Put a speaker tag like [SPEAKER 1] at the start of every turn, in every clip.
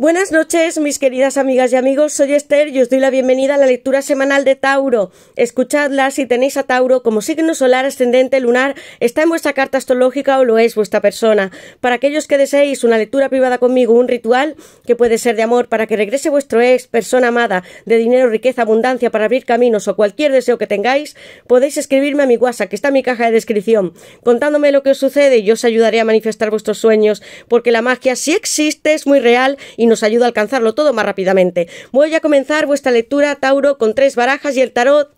[SPEAKER 1] Buenas noches, mis queridas amigas y amigos. Soy Esther y os doy la bienvenida a la lectura semanal de Tauro. Escuchadla si tenéis a Tauro como signo solar, ascendente, lunar, está en vuestra carta astrológica o lo es vuestra persona. Para aquellos que deseéis una lectura privada conmigo, un ritual que puede ser de amor para que regrese vuestro ex, persona amada, de dinero, riqueza, abundancia, para abrir caminos o cualquier deseo que tengáis, podéis escribirme a mi WhatsApp, que está en mi caja de descripción, contándome lo que os sucede y yo os ayudaré a manifestar vuestros sueños, porque la magia sí existe, es muy real y nos ayuda a alcanzarlo todo más rápidamente. Voy a comenzar vuestra lectura, Tauro, con tres barajas y el tarot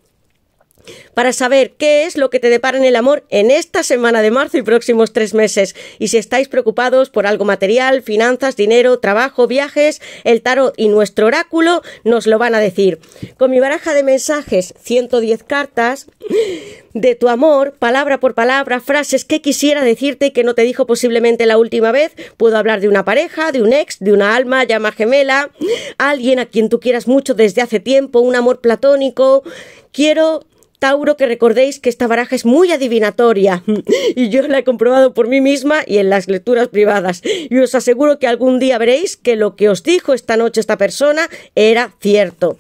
[SPEAKER 1] para saber qué es lo que te depara en el amor en esta semana de marzo y próximos tres meses. Y si estáis preocupados por algo material, finanzas, dinero, trabajo, viajes, el tarot y nuestro oráculo nos lo van a decir. Con mi baraja de mensajes, 110 cartas, de tu amor, palabra por palabra, frases que quisiera decirte y que no te dijo posiblemente la última vez. Puedo hablar de una pareja, de un ex, de una alma, llama gemela, alguien a quien tú quieras mucho desde hace tiempo, un amor platónico. Quiero Tauro, que recordéis que esta baraja es muy adivinatoria y yo la he comprobado por mí misma y en las lecturas privadas. Y os aseguro que algún día veréis que lo que os dijo esta noche esta persona era cierto.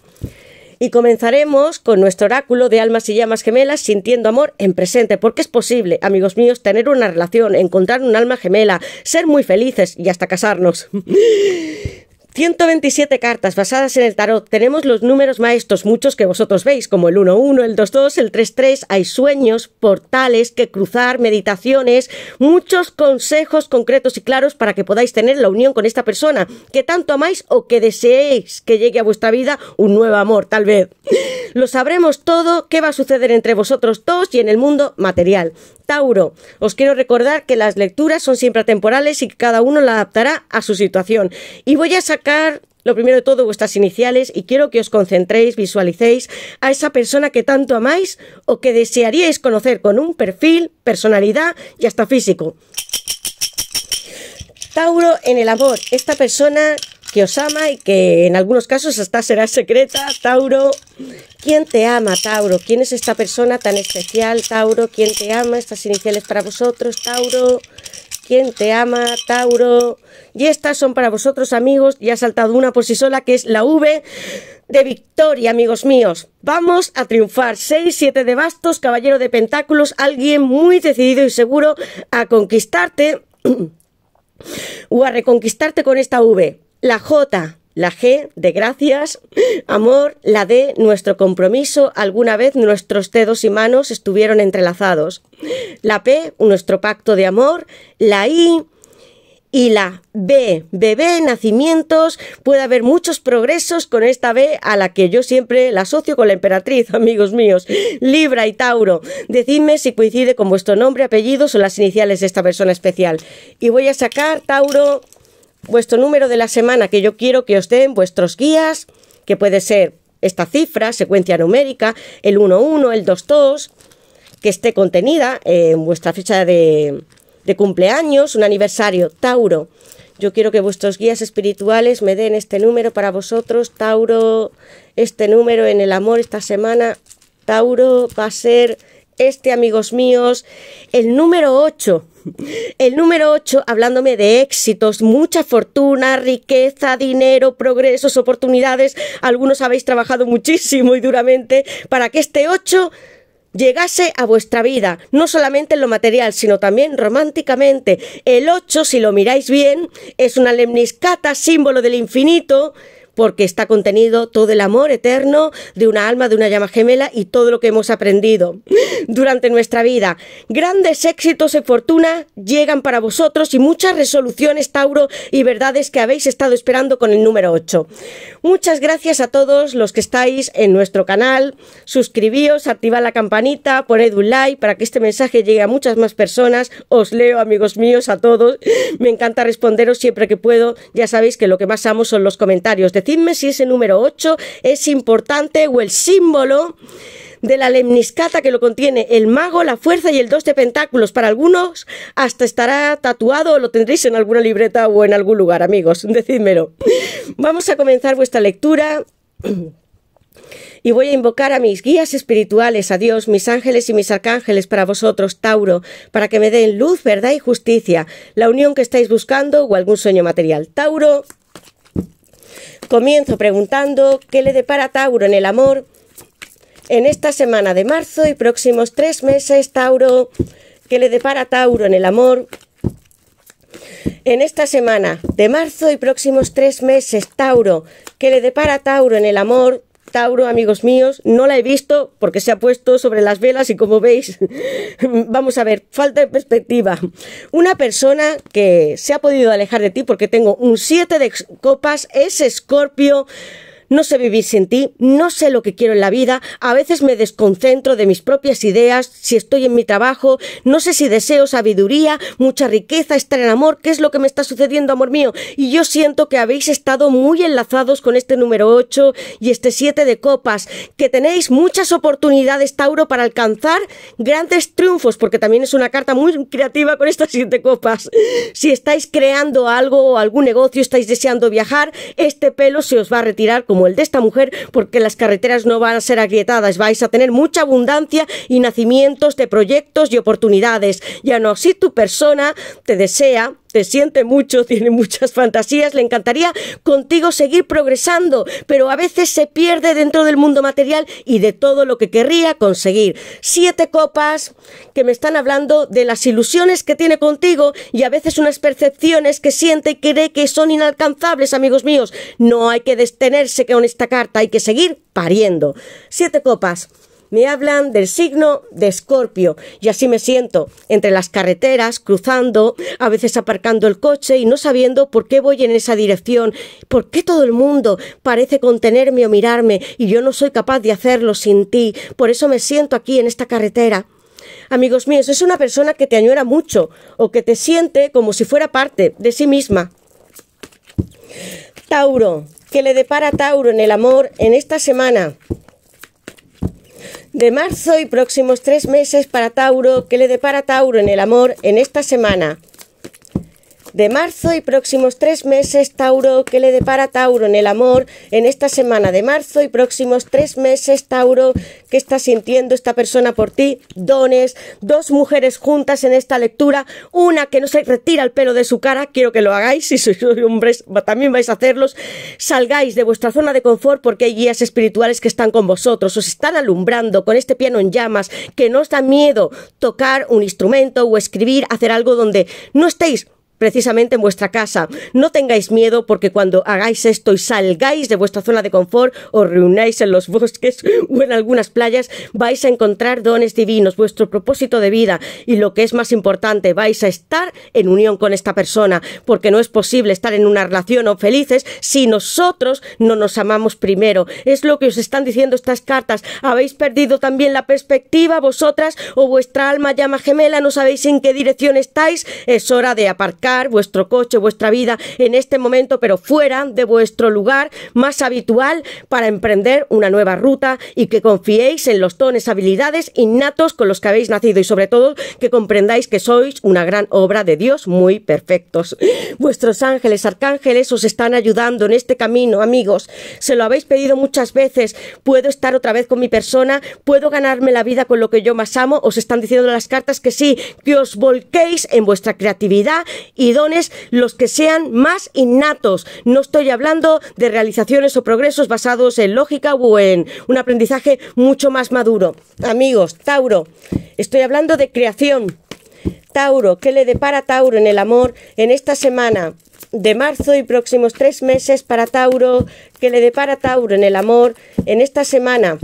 [SPEAKER 1] Y comenzaremos con nuestro oráculo de almas y llamas gemelas sintiendo amor en presente, porque es posible, amigos míos, tener una relación, encontrar un alma gemela, ser muy felices y hasta casarnos. 127 cartas basadas en el tarot. Tenemos los números maestros, muchos que vosotros veis, como el 1-1, el 2-2, el 3-3. Hay sueños, portales que cruzar, meditaciones, muchos consejos concretos y claros para que podáis tener la unión con esta persona que tanto amáis o que deseéis que llegue a vuestra vida un nuevo amor, tal vez. Lo sabremos todo, qué va a suceder entre vosotros dos y en el mundo material. Tauro, os quiero recordar que las lecturas son siempre temporales y que cada uno la adaptará a su situación. Y voy a sacar lo primero de todo vuestras iniciales y quiero que os concentréis, visualicéis a esa persona que tanto amáis o que desearíais conocer con un perfil, personalidad y hasta físico. Tauro en el amor, esta persona que os ama y que en algunos casos hasta será secreta, Tauro. ¿Quién te ama, Tauro? ¿Quién es esta persona tan especial, Tauro? ¿Quién te ama? Estas iniciales para vosotros, Tauro quien te ama, Tauro. Y estas son para vosotros, amigos. Y ha saltado una por sí sola, que es la V de victoria, amigos míos. Vamos a triunfar. 6, 7 de bastos, caballero de pentáculos, alguien muy decidido y seguro a conquistarte o a reconquistarte con esta V. La J la G de gracias, amor, la D nuestro compromiso, alguna vez nuestros dedos y manos estuvieron entrelazados, la P nuestro pacto de amor, la I y la B, bebé, nacimientos, puede haber muchos progresos con esta B a la que yo siempre la asocio con la emperatriz, amigos míos. Libra y Tauro, decidme si coincide con vuestro nombre, apellidos o las iniciales de esta persona especial. Y voy a sacar, Tauro, vuestro número de la semana que yo quiero que os den vuestros guías, que puede ser esta cifra, secuencia numérica, el 11, el 22, que esté contenida en vuestra fecha de, de cumpleaños, un aniversario, Tauro. Yo quiero que vuestros guías espirituales me den este número para vosotros, Tauro, este número en el amor esta semana, Tauro va a ser este, amigos míos, el número 8. El número 8, hablándome de éxitos, mucha fortuna, riqueza, dinero, progresos, oportunidades. Algunos habéis trabajado muchísimo y duramente para que este 8 llegase a vuestra vida, no solamente en lo material, sino también románticamente. El 8, si lo miráis bien, es una lemniscata, símbolo del infinito, porque está contenido todo el amor eterno de una alma, de una llama gemela y todo lo que hemos aprendido durante nuestra vida. Grandes éxitos y fortuna llegan para vosotros y muchas resoluciones, Tauro, y verdades que habéis estado esperando con el número 8. Muchas gracias a todos los que estáis en nuestro canal. Suscribíos, activad la campanita, poned un like para que este mensaje llegue a muchas más personas. Os leo, amigos míos, a todos. Me encanta responderos siempre que puedo. Ya sabéis que lo que más amo son los comentarios decidme si ese número 8 es importante o el símbolo de la lemniscata que lo contiene el mago, la fuerza y el 2 de pentáculos. Para algunos hasta estará tatuado o lo tendréis en alguna libreta o en algún lugar, amigos, decídmelo. Vamos a comenzar vuestra lectura. Y voy a invocar a mis guías espirituales, a Dios, mis ángeles y mis arcángeles para vosotros, Tauro, para que me den luz, verdad y justicia, la unión que estáis buscando o algún sueño material. Tauro, Comienzo preguntando qué le depara Tauro en el amor en esta semana de marzo y próximos tres meses, Tauro. ¿Qué le depara Tauro en el amor? En esta semana de marzo y próximos tres meses, Tauro. ¿Qué le depara Tauro en el amor? Tauro, amigos míos, no la he visto porque se ha puesto sobre las velas y como veis, vamos a ver, falta de perspectiva. Una persona que se ha podido alejar de ti porque tengo un 7 de copas, es escorpio, no sé vivir sin ti, no sé lo que quiero en la vida, a veces me desconcentro de mis propias ideas, si estoy en mi trabajo, no sé si deseo sabiduría, mucha riqueza, estar en amor, qué es lo que me está sucediendo, amor mío. Y yo siento que habéis estado muy enlazados con este número 8 y este 7 de copas, que tenéis muchas oportunidades, Tauro, para alcanzar grandes triunfos, porque también es una carta muy creativa con estas 7 copas. Si estáis creando algo o algún negocio, estáis deseando viajar, este pelo se os va a retirar como el de esta mujer, porque las carreteras no van a ser agrietadas, vais a tener mucha abundancia y nacimientos de proyectos y oportunidades. Ya no, si tu persona te desea te siente mucho, tiene muchas fantasías, le encantaría contigo seguir progresando, pero a veces se pierde dentro del mundo material y de todo lo que querría conseguir. Siete copas que me están hablando de las ilusiones que tiene contigo y a veces unas percepciones que siente y cree que son inalcanzables, amigos míos. No hay que detenerse con esta carta, hay que seguir pariendo. Siete copas me hablan del signo de Escorpio y así me siento entre las carreteras, cruzando, a veces aparcando el coche y no sabiendo por qué voy en esa dirección, por qué todo el mundo parece contenerme o mirarme y yo no soy capaz de hacerlo sin ti, por eso me siento aquí en esta carretera. Amigos míos, es una persona que te añora mucho o que te siente como si fuera parte de sí misma. Tauro, que le depara Tauro en el amor en esta semana? de marzo y próximos tres meses para Tauro, ¿qué le depara Tauro en el amor en esta semana? de marzo y próximos tres meses, Tauro, ¿qué le depara Tauro en el amor en esta semana de marzo y próximos tres meses, Tauro, qué está sintiendo esta persona por ti? Dones, dos mujeres juntas en esta lectura, una que no se retira el pelo de su cara, quiero que lo hagáis, si sois hombres también vais a hacerlos, salgáis de vuestra zona de confort porque hay guías espirituales que están con vosotros, os están alumbrando con este piano en llamas, que no os da miedo tocar un instrumento o escribir, hacer algo donde no estéis precisamente en vuestra casa. No tengáis miedo porque cuando hagáis esto y salgáis de vuestra zona de confort, o reunáis en los bosques o en algunas playas, vais a encontrar dones divinos, vuestro propósito de vida y lo que es más importante, vais a estar en unión con esta persona, porque no es posible estar en una relación o felices si nosotros no nos amamos primero. Es lo que os están diciendo estas cartas. Habéis perdido también la perspectiva vosotras o vuestra alma llama gemela, no sabéis en qué dirección estáis. Es hora de aparcar vuestro coche, vuestra vida en este momento, pero fuera de vuestro lugar más habitual para emprender una nueva ruta y que confiéis en los dones, habilidades innatos con los que habéis nacido y sobre todo que comprendáis que sois una gran obra de Dios muy perfectos. Vuestros ángeles, arcángeles os están ayudando en este camino, amigos. Se lo habéis pedido muchas veces. Puedo estar otra vez con mi persona, puedo ganarme la vida con lo que yo más amo. Os están diciendo las cartas que sí, que os volquéis en vuestra creatividad y dones los que sean más innatos. No estoy hablando de realizaciones o progresos basados en lógica o en un aprendizaje mucho más maduro. Amigos, Tauro, estoy hablando de creación. Tauro, ¿qué le depara Tauro en el amor en esta semana? de marzo y próximos tres meses para Tauro, ...¿qué le depara Tauro en el amor en esta semana.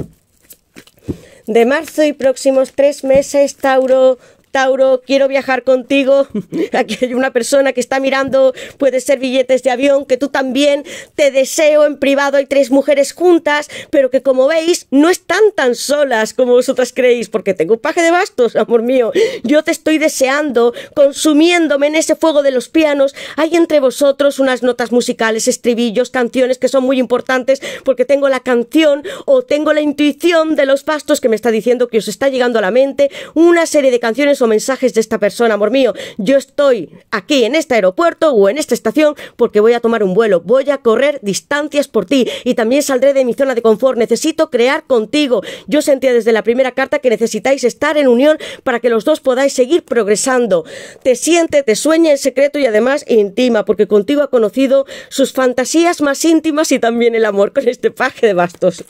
[SPEAKER 1] De marzo y próximos tres meses, Tauro, Tauro, quiero viajar contigo. Aquí hay una persona que está mirando, puede ser billetes de avión, que tú también te deseo en privado. Hay tres mujeres juntas, pero que como veis no están tan solas como vosotras creéis, porque tengo un paje de bastos, amor mío. Yo te estoy deseando, consumiéndome en ese fuego de los pianos. Hay entre vosotros unas notas musicales, estribillos, canciones que son muy importantes, porque tengo la canción o tengo la intuición de los bastos que me está diciendo que os está llegando a la mente una serie de canciones o mensajes de esta persona, amor mío. Yo estoy aquí en este aeropuerto o en esta estación porque voy a tomar un vuelo, voy a correr distancias por ti y también saldré de mi zona de confort. Necesito crear contigo. Yo sentía desde la primera carta que necesitáis estar en unión para que los dos podáis seguir progresando. Te siente, te sueña en secreto y además intima, porque contigo ha conocido sus fantasías más íntimas y también el amor con este paje de bastos.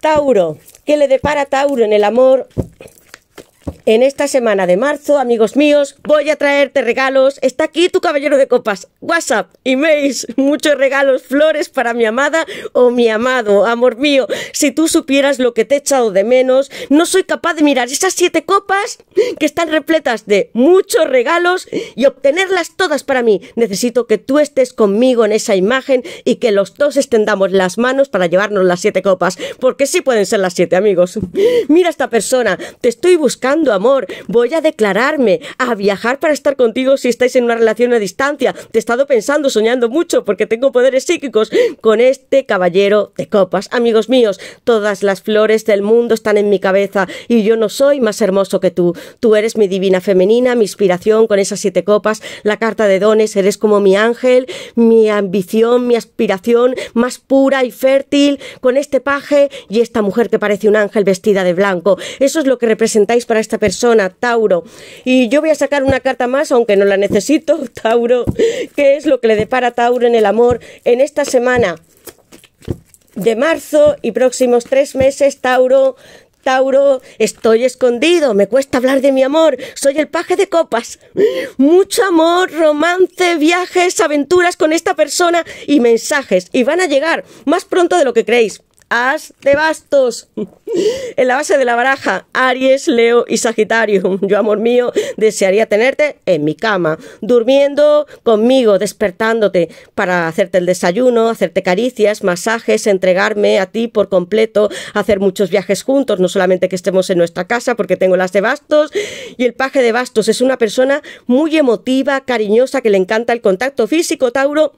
[SPEAKER 1] Tauro, ¿qué le depara Tauro en el amor? En esta semana de marzo, amigos míos, voy a traerte regalos. Está aquí tu caballero de copas. WhatsApp, emails, muchos regalos, flores para mi amada o mi amado. Amor mío, si tú supieras lo que te he echado de menos, no soy capaz de mirar esas siete copas que están repletas de muchos regalos y obtenerlas todas para mí. Necesito que tú estés conmigo en esa imagen y que los dos extendamos las manos para llevarnos las siete copas. Porque sí pueden ser las siete, amigos. Mira esta persona. Te estoy buscando, amor, voy a declararme, a viajar para estar contigo si estáis en una relación a distancia. Te he estado pensando, soñando mucho, porque tengo poderes psíquicos con este caballero de copas. Amigos míos, todas las flores del mundo están en mi cabeza y yo no soy más hermoso que tú. Tú eres mi divina femenina, mi inspiración con esas siete copas, la carta de dones, eres como mi ángel, mi ambición, mi aspiración más pura y fértil, con este paje y esta mujer que parece un ángel vestida de blanco. Eso es lo que representáis para esta persona persona, Tauro. Y yo voy a sacar una carta más, aunque no la necesito, Tauro. ¿Qué es lo que le depara Tauro en el amor en esta semana? De marzo y próximos tres meses, Tauro, Tauro, estoy escondido, me cuesta hablar de mi amor, soy el paje de copas. Mucho amor, romance, viajes, aventuras con esta persona y mensajes. Y van a llegar más pronto de lo que creéis. As de bastos. En la base de la baraja, Aries, Leo y Sagitario. Yo, amor mío, desearía tenerte en mi cama, durmiendo conmigo, despertándote para hacerte el desayuno, hacerte caricias, masajes, entregarme a ti por completo, hacer muchos viajes juntos, no solamente que estemos en nuestra casa, porque tengo las de bastos. Y el paje de bastos es una persona muy emotiva, cariñosa, que le encanta el contacto físico, Tauro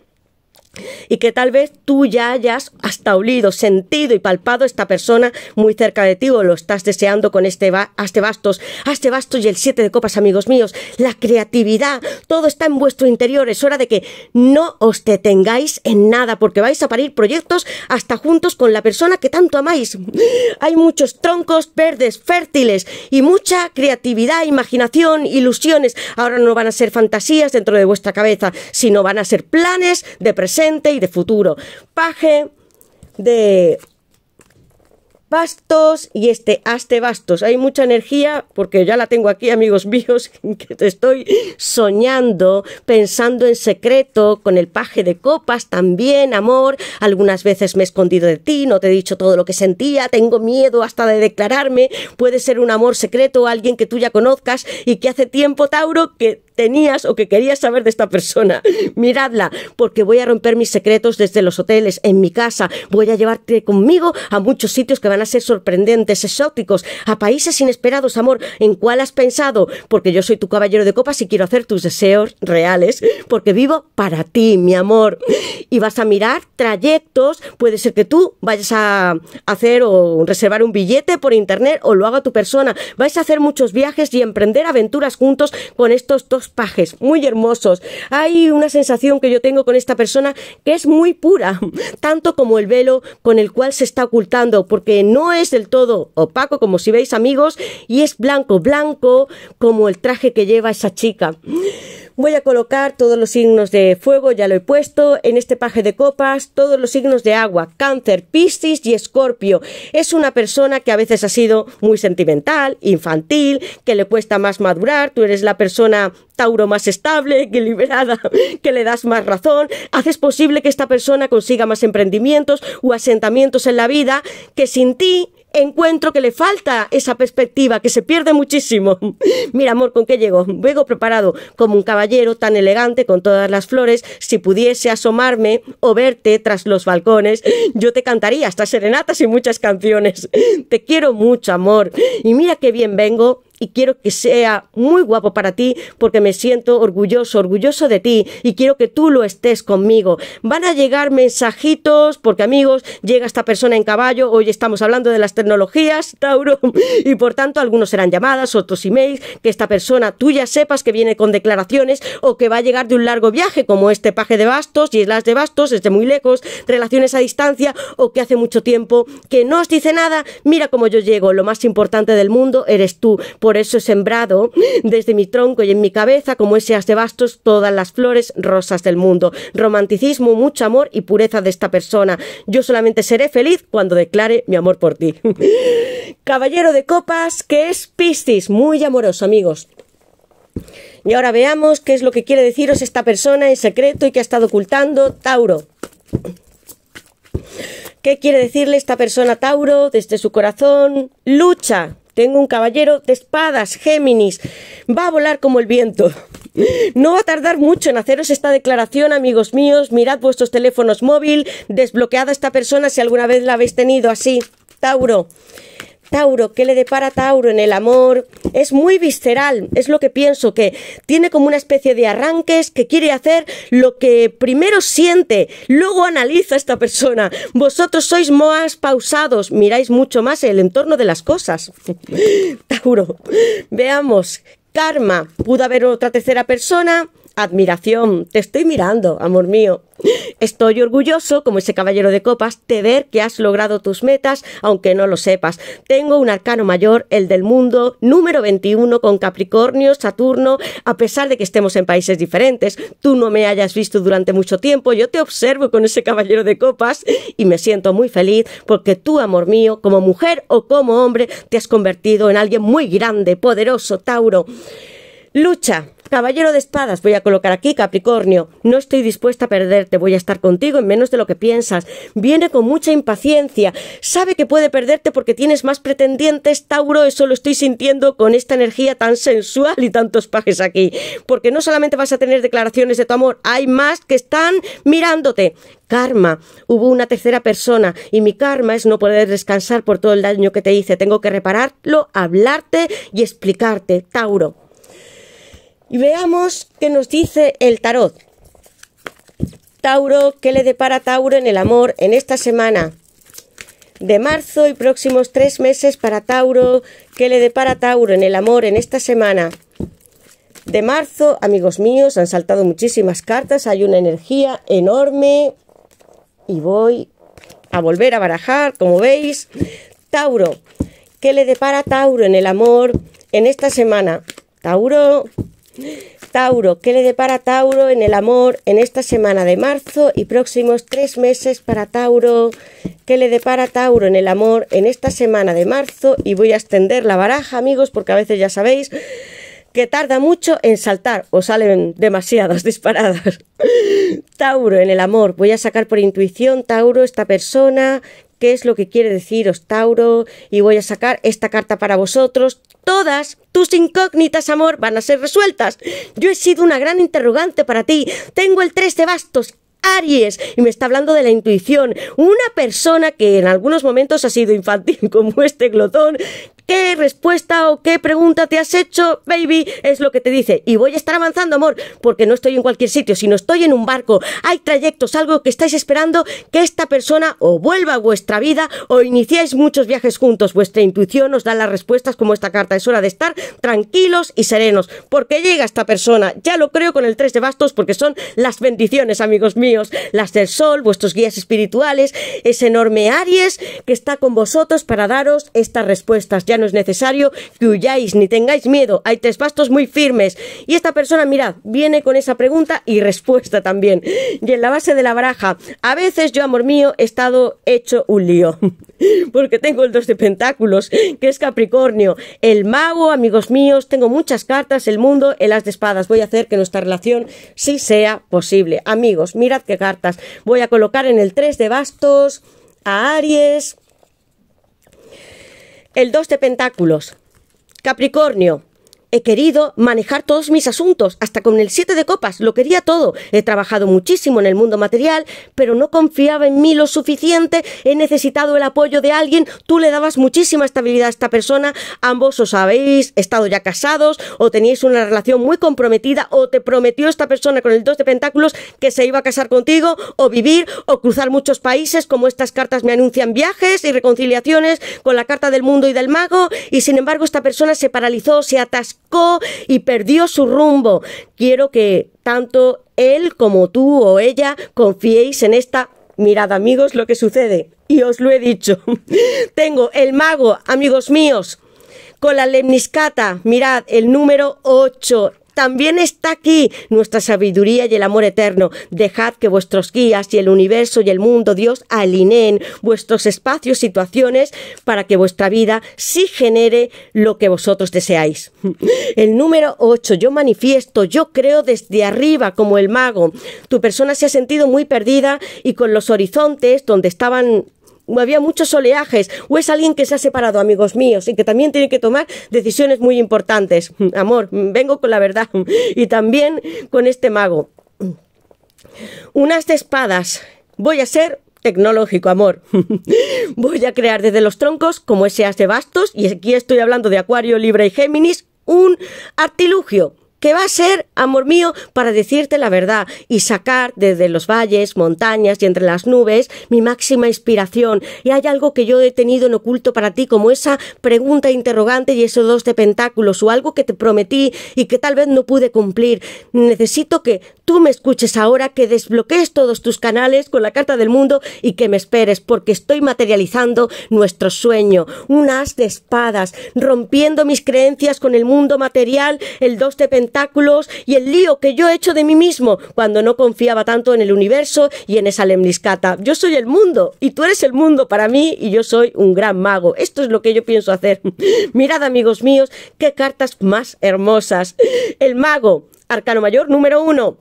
[SPEAKER 1] y que tal vez tú ya hayas hasta olido, sentido y palpado esta persona muy cerca de ti o lo estás deseando con este, este bastos, este bastos y el siete de copas, amigos míos, la creatividad, todo está en vuestro interior, es hora de que no os detengáis en nada porque vais a parir proyectos hasta juntos con la persona que tanto amáis. Hay muchos troncos verdes, fértiles y mucha creatividad, imaginación, ilusiones. Ahora no van a ser fantasías dentro de vuestra cabeza, sino van a ser planes de presencia y de futuro. Paje de bastos y este haste bastos. Hay mucha energía porque ya la tengo aquí, amigos míos, que te estoy soñando, pensando en secreto, con el paje de copas también, amor. Algunas veces me he escondido de ti, no te he dicho todo lo que sentía, tengo miedo hasta de declararme. Puede ser un amor secreto, alguien que tú ya conozcas y que hace tiempo, Tauro, que tenías o que querías saber de esta persona. Miradla, porque voy a romper mis secretos desde los hoteles, en mi casa. Voy a llevarte conmigo a muchos sitios que van a ser sorprendentes, exóticos, a países inesperados, amor. ¿En cuál has pensado? Porque yo soy tu caballero de copas y quiero hacer tus deseos reales, porque vivo para ti, mi amor. Y vas a mirar trayectos. Puede ser que tú vayas a hacer o reservar un billete por internet o lo haga tu persona. Vais a hacer muchos viajes y emprender aventuras juntos con estos dos pajes muy hermosos. Hay una sensación que yo tengo con esta persona que es muy pura, tanto como el velo con el cual se está ocultando, porque no es del todo opaco, como si veis amigos, y es blanco, blanco como el traje que lleva esa chica. Voy a colocar todos los signos de fuego, ya lo he puesto, en este paje de copas, todos los signos de agua, cáncer, piscis y escorpio. Es una persona que a veces ha sido muy sentimental, infantil, que le cuesta más madurar, tú eres la persona Tauro más estable, liberada, que le das más razón, haces posible que esta persona consiga más emprendimientos o asentamientos en la vida que sin ti encuentro que le falta esa perspectiva, que se pierde muchísimo. Mira, amor, ¿con qué llego? Vengo preparado como un caballero tan elegante con todas las flores. Si pudiese asomarme o verte tras los balcones, yo te cantaría hasta serenatas y muchas canciones. Te quiero mucho, amor. Y mira qué bien vengo y quiero que sea muy guapo para ti porque me siento orgulloso, orgulloso de ti y quiero que tú lo estés conmigo. Van a llegar mensajitos porque amigos, llega esta persona en caballo, hoy estamos hablando de las tecnologías, Tauro, y por tanto algunos serán llamadas, otros emails, que esta persona tú ya sepas que viene con declaraciones o que va a llegar de un largo viaje como este paje de bastos y las de bastos desde muy lejos, relaciones a distancia o que hace mucho tiempo que no os dice nada, mira cómo yo llego, lo más importante del mundo eres tú. Por eso he sembrado desde mi tronco y en mi cabeza, como ese as de bastos, todas las flores rosas del mundo. Romanticismo, mucho amor y pureza de esta persona. Yo solamente seré feliz cuando declare mi amor por ti. Caballero de copas, que es Piscis, muy amoroso, amigos. Y ahora veamos qué es lo que quiere deciros esta persona en secreto y que ha estado ocultando Tauro. ¿Qué quiere decirle esta persona Tauro desde su corazón? Lucha, tengo un caballero de espadas, Géminis. Va a volar como el viento. No va a tardar mucho en haceros esta declaración, amigos míos. Mirad vuestros teléfonos móvil, desbloqueada esta persona si alguna vez la habéis tenido así. Tauro. Tauro, ¿qué le depara Tauro en el amor? Es muy visceral, es lo que pienso, que tiene como una especie de arranques, que quiere hacer lo que primero siente, luego analiza esta persona. Vosotros sois más pausados, miráis mucho más el entorno de las cosas. Tauro, veamos. Karma, pudo haber otra tercera persona, admiración. Te estoy mirando, amor mío. Estoy orgulloso, como ese caballero de copas, de ver que has logrado tus metas, aunque no lo sepas. Tengo un arcano mayor, el del mundo, número 21, con Capricornio, Saturno, a pesar de que estemos en países diferentes. Tú no me hayas visto durante mucho tiempo, yo te observo con ese caballero de copas y me siento muy feliz porque tú, amor mío, como mujer o como hombre, te has convertido en alguien muy grande, poderoso, Tauro. Lucha, Caballero de espadas, voy a colocar aquí Capricornio. No estoy dispuesta a perderte, voy a estar contigo en menos de lo que piensas. Viene con mucha impaciencia, sabe que puede perderte porque tienes más pretendientes, Tauro, eso lo estoy sintiendo con esta energía tan sensual y tantos pajes aquí. Porque no solamente vas a tener declaraciones de tu amor, hay más que están mirándote. Karma, hubo una tercera persona y mi karma es no poder descansar por todo el daño que te hice. Tengo que repararlo, hablarte y explicarte, Tauro. Y veamos qué nos dice el tarot. Tauro, ¿qué le depara Tauro en el amor en esta semana? De marzo y próximos tres meses para Tauro, ¿qué le depara Tauro en el amor en esta semana? De marzo, amigos míos, han saltado muchísimas cartas, hay una energía enorme y voy a volver a barajar, como veis. Tauro, ¿qué le depara Tauro en el amor en esta semana? Tauro, Tauro, ¿qué le depara Tauro en el amor en esta semana de marzo y próximos tres meses para Tauro? ¿Qué le depara Tauro en el amor en esta semana de marzo? Y voy a extender la baraja, amigos, porque a veces ya sabéis que tarda mucho en saltar o salen demasiadas disparadas. Tauro, en el amor, voy a sacar por intuición, Tauro, esta persona qué es lo que quiere deciros Tauro y voy a sacar esta carta para vosotros. Todas tus incógnitas, amor, van a ser resueltas. Yo he sido una gran interrogante para ti. Tengo el 3 de bastos. Aries, y me está hablando de la intuición, una persona que en algunos momentos ha sido infantil como este glotón, qué respuesta o qué pregunta te has hecho, baby, es lo que te dice. Y voy a estar avanzando, amor, porque no estoy en cualquier sitio, sino estoy en un barco. Hay trayectos, algo que estáis esperando que esta persona o vuelva a vuestra vida o iniciáis muchos viajes juntos. Vuestra intuición os da las respuestas como esta carta. Es hora de estar tranquilos y serenos, porque llega esta persona. Ya lo creo con el 3 de bastos, porque son las bendiciones, amigos míos, las del sol, vuestros guías espirituales, ese enorme Aries que está con vosotros para daros estas respuestas. Ya no es necesario que huyáis ni tengáis miedo, hay tres bastos muy firmes. Y esta persona, mirad, viene con esa pregunta y respuesta también. Y en la base de la baraja, a veces yo, amor mío, he estado hecho un lío, porque tengo el dos de pentáculos, que es Capricornio, el mago, amigos míos, tengo muchas cartas, el mundo, el as de espadas, voy a hacer que nuestra relación sí sea posible. Amigos, mirad qué cartas, voy a colocar en el tres de bastos a Aries, el 2 de Pentáculos. Capricornio he querido manejar todos mis asuntos, hasta con el 7 de copas, lo quería todo. He trabajado muchísimo en el mundo material, pero no confiaba en mí lo suficiente, he necesitado el apoyo de alguien, tú le dabas muchísima estabilidad a esta persona, ambos os habéis estado ya casados o teníais una relación muy comprometida o te prometió esta persona con el 2 de pentáculos que se iba a casar contigo o vivir o cruzar muchos países como estas cartas me anuncian viajes y reconciliaciones con la carta del mundo y del mago y sin embargo esta persona se paralizó, se atascó y perdió su rumbo. Quiero que tanto él como tú o ella confiéis en esta Mirad amigos lo que sucede. Y os lo he dicho. Tengo el mago, amigos míos, con la lemniscata. Mirad, el número 8 también está aquí nuestra sabiduría y el amor eterno. Dejad que vuestros guías y el universo y el mundo, Dios, alineen vuestros espacios, situaciones, para que vuestra vida sí genere lo que vosotros deseáis. El número 8, yo manifiesto, yo creo desde arriba como el mago. Tu persona se ha sentido muy perdida y con los horizontes donde estaban había muchos oleajes, o es alguien que se ha separado, amigos míos, y que también tiene que tomar decisiones muy importantes. Hmm. Amor, vengo con la verdad y también con este mago. Unas de espadas. Voy a ser tecnológico, amor. Voy a crear desde los troncos, como ese as de bastos, y aquí estoy hablando de Acuario, Libra y Géminis, un artilugio que va a ser, amor mío, para decirte la verdad y sacar desde los valles, montañas y entre las nubes mi máxima inspiración. Y hay algo que yo he tenido en oculto para ti, como esa pregunta interrogante y esos dos de pentáculos, o algo que te prometí y que tal vez no pude cumplir. Necesito que tú me escuches ahora, que desbloquees todos tus canales con la carta del mundo y que me esperes, porque estoy materializando nuestro sueño, un as de espadas, rompiendo mis creencias con el mundo material, el dos de pentáculos y el lío que yo he hecho de mí mismo cuando no confiaba tanto en el universo y en esa lemniscata. Yo soy el mundo y tú eres el mundo para mí y yo soy un gran mago. Esto es lo que yo pienso hacer. Mirad, amigos míos, qué cartas más hermosas. El mago, arcano mayor número uno.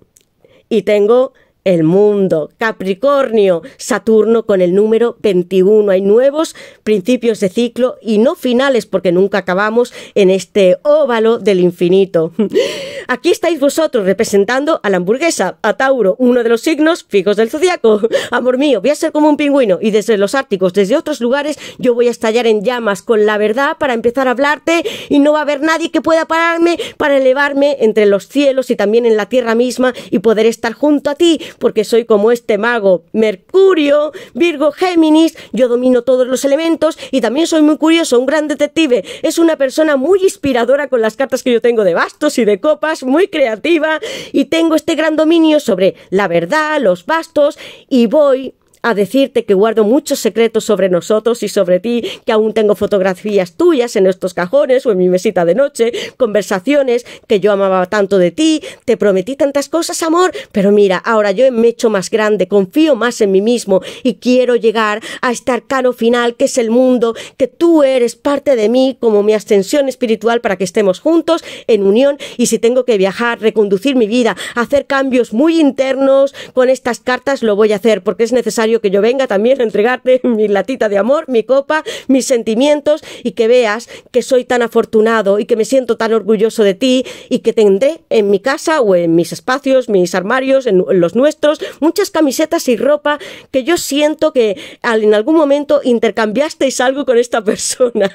[SPEAKER 1] Y tengo el mundo. Capricornio, Saturno con el número 21. Hay nuevos principios de ciclo y no finales porque nunca acabamos en este óvalo del infinito. Aquí estáis vosotros representando a la hamburguesa, a Tauro, uno de los signos fijos del zodiaco. Amor mío, voy a ser como un pingüino y desde los Árticos, desde otros lugares, yo voy a estallar en llamas con la verdad para empezar a hablarte y no va a haber nadie que pueda pararme para elevarme entre los cielos y también en la tierra misma y poder estar junto a ti porque soy como este mago. Mercurio, Virgo, Géminis, yo domino todos los elementos y también soy muy curioso, un gran detective. Es una persona muy inspiradora con las cartas que yo tengo de bastos y de copas, muy creativa y tengo este gran dominio sobre la verdad, los bastos y voy a decirte que guardo muchos secretos sobre nosotros y sobre ti, que aún tengo fotografías tuyas en estos cajones o en mi mesita de noche, conversaciones que yo amaba tanto de ti, te prometí tantas cosas, amor, pero mira, ahora yo me echo más grande, confío más en mí mismo y quiero llegar a estar arcano final que es el mundo, que tú eres parte de mí como mi ascensión espiritual para que estemos juntos en unión y si tengo que viajar, reconducir mi vida, hacer cambios muy internos con estas cartas, lo voy a hacer porque es necesario que yo venga también a entregarte mi latita de amor, mi copa, mis sentimientos y que veas que soy tan afortunado y que me siento tan orgulloso de ti y que tendré en mi casa o en mis espacios, mis armarios, en los nuestros, muchas camisetas y ropa que yo siento que en algún momento intercambiasteis algo con esta persona.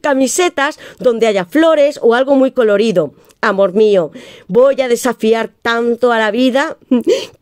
[SPEAKER 1] Camisetas donde haya flores o algo muy colorido amor mío, voy a desafiar tanto a la vida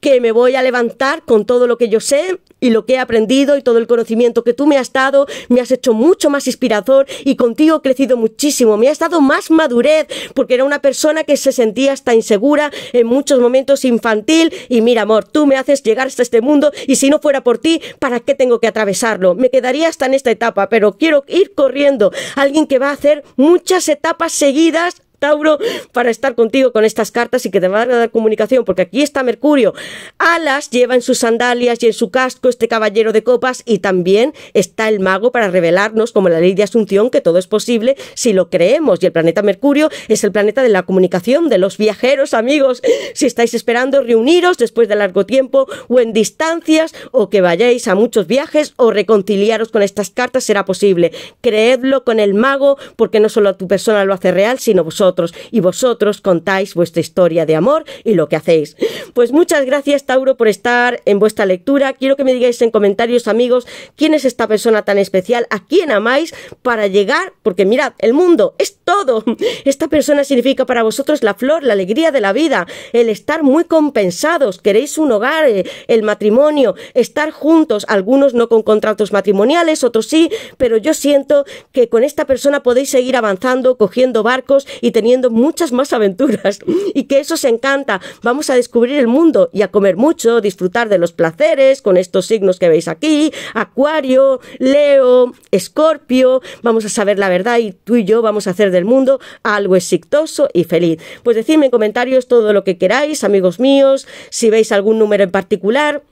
[SPEAKER 1] que me voy a levantar con todo lo que yo sé y lo que he aprendido y todo el conocimiento que tú me has dado, me has hecho mucho más inspirador y contigo he crecido muchísimo, me has dado más madurez, porque era una persona que se sentía hasta insegura en muchos momentos infantil y mira amor, tú me haces llegar hasta este mundo y si no fuera por ti, ¿para qué tengo que atravesarlo? Me quedaría hasta en esta etapa, pero quiero ir corriendo, alguien que va a hacer muchas etapas seguidas Tauro para estar contigo con estas cartas y que te va a dar comunicación, porque aquí está Mercurio. Alas lleva en sus sandalias y en su casco este caballero de copas y también está el mago para revelarnos, como la ley de Asunción, que todo es posible si lo creemos. Y el planeta Mercurio es el planeta de la comunicación, de los viajeros, amigos. Si estáis esperando reuniros después de largo tiempo o en distancias o que vayáis a muchos viajes o reconciliaros con estas cartas, será posible. Creedlo con el mago, porque no solo tu persona lo hace real, sino vosotros y vosotros contáis vuestra historia de amor y lo que hacéis. Pues muchas gracias Tauro por estar en vuestra lectura. Quiero que me digáis en comentarios amigos quién es esta persona tan especial, a quién amáis para llegar, porque mirad, el mundo es todo. Esta persona significa para vosotros la flor, la alegría de la vida, el estar muy compensados, queréis un hogar, eh, el matrimonio, estar juntos, algunos no con contratos matrimoniales, otros sí, pero yo siento que con esta persona podéis seguir avanzando, cogiendo barcos y tener muchas más aventuras y que eso se encanta. Vamos a descubrir el mundo y a comer mucho, disfrutar de los placeres con estos signos que veis aquí, Acuario, Leo, Escorpio, vamos a saber la verdad y tú y yo vamos a hacer del mundo algo exitoso y feliz. Pues decidme en comentarios todo lo que queráis, amigos míos, si veis algún número en particular.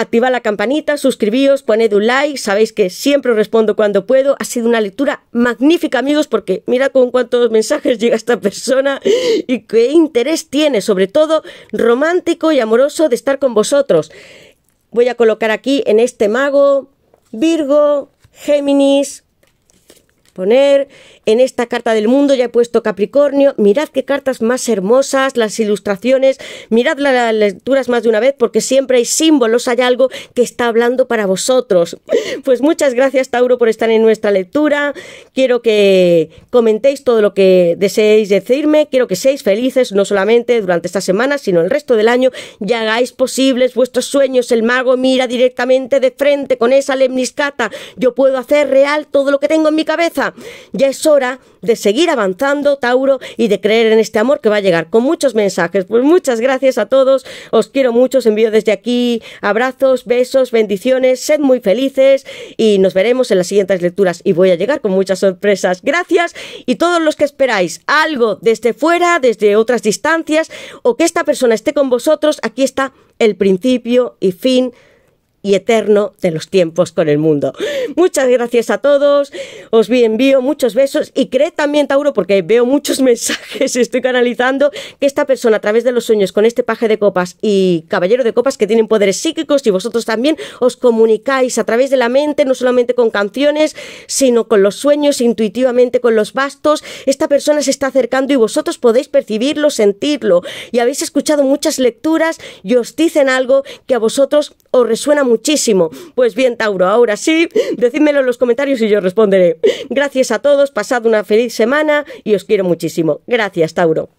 [SPEAKER 1] Activa la campanita, suscribíos, poned un like, sabéis que siempre respondo cuando puedo. Ha sido una lectura magnífica, amigos, porque mira con cuántos mensajes llega esta persona y qué interés tiene, sobre todo romántico y amoroso, de estar con vosotros. Voy a colocar aquí en este mago, Virgo, Géminis, poner. En esta carta del mundo ya he puesto Capricornio. Mirad qué cartas más hermosas, las ilustraciones. Mirad las lecturas más de una vez porque siempre hay símbolos, hay algo que está hablando para vosotros. Pues muchas gracias Tauro por estar en nuestra lectura. Quiero que comentéis todo lo que deseéis decirme. Quiero que seáis felices no solamente durante esta semana, sino el resto del año y hagáis posibles vuestros sueños. El mago mira directamente de frente con esa lemniscata. Yo puedo hacer real todo lo que tengo en mi cabeza. Ya es hora de seguir avanzando, Tauro, y de creer en este amor que va a llegar con muchos mensajes. Pues muchas gracias a todos, os quiero mucho, os envío desde aquí abrazos, besos, bendiciones, sed muy felices y nos veremos en las siguientes lecturas. Y voy a llegar con muchas sorpresas. Gracias y todos los que esperáis algo desde fuera, desde otras distancias o que esta persona esté con vosotros, aquí está el principio y fin y eterno de los tiempos con el mundo. Muchas gracias a todos, os envío muchos besos y creed también, Tauro, porque veo muchos mensajes, estoy canalizando, que esta persona a través de los sueños con este paje de copas y caballero de copas que tienen poderes psíquicos y vosotros también os comunicáis a través de la mente, no solamente con canciones, sino con los sueños, intuitivamente con los bastos. Esta persona se está acercando y vosotros podéis percibirlo, sentirlo y habéis escuchado muchas lecturas y os dicen algo que a vosotros os resuena muchísimo. Pues bien, Tauro, ahora sí, decídmelo en los comentarios y yo responderé. Gracias a todos, pasad una feliz semana y os quiero muchísimo. Gracias, Tauro.